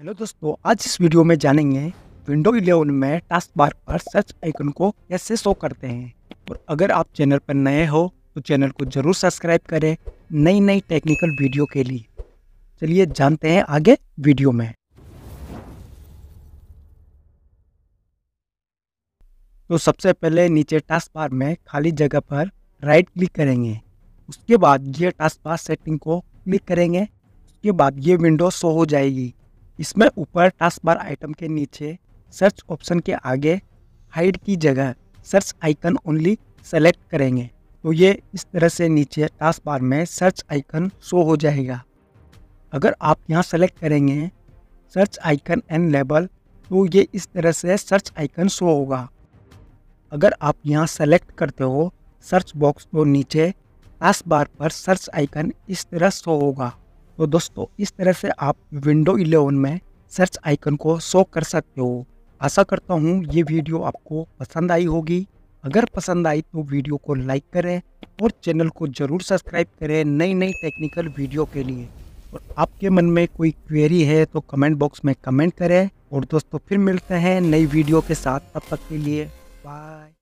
hello दोस्तों आज इस वीडियो में जानेंगे विंडो इलेवन में टास्क बार पर सर्च आइकन को कैसे शो करते हैं और अगर आप चैनल पर नए हो तो चैनल को जरूर सब्सक्राइब करें नई नई टेक्निकल वीडियो के लिए चलिए जानते हैं आगे वीडियो में तो सबसे पहले नीचे टास्क बार में खाली जगह पर राइट क्लिक करेंगे उसके बाद ये टास्क बार सेटिंग को क्लिक करेंगे उसके बाद ये विंडो शो हो जाएगी इसमें ऊपर टास्क बार आइटम के नीचे सर्च ऑप्शन के आगे हाइड की जगह सर्च आइकन ओनली सेलेक्ट करेंगे तो ये इस तरह से नीचे टास्क बार में सर्च आइकन शो हो जाएगा अगर आप यहाँ सेलेक्ट करेंगे सर्च आइकन एंड लेबल तो ये इस तरह से सर्च आइकन शो होगा अगर आप यहाँ सेलेक्ट करते हो सर्च बॉक्स तो नीचे टास्क बार पर सर्च आइकन इस तरह शो होगा तो दोस्तों इस तरह से आप विंडो 11 में सर्च आइकन को शो कर सकते हो आशा करता हूँ ये वीडियो आपको पसंद आई होगी अगर पसंद आई तो वीडियो को लाइक करें और चैनल को ज़रूर सब्सक्राइब करें नई नई टेक्निकल वीडियो के लिए और आपके मन में कोई क्वेरी है तो कमेंट बॉक्स में कमेंट करें और दोस्तों फिर मिलते हैं नई वीडियो के साथ तब तक के लिए बाय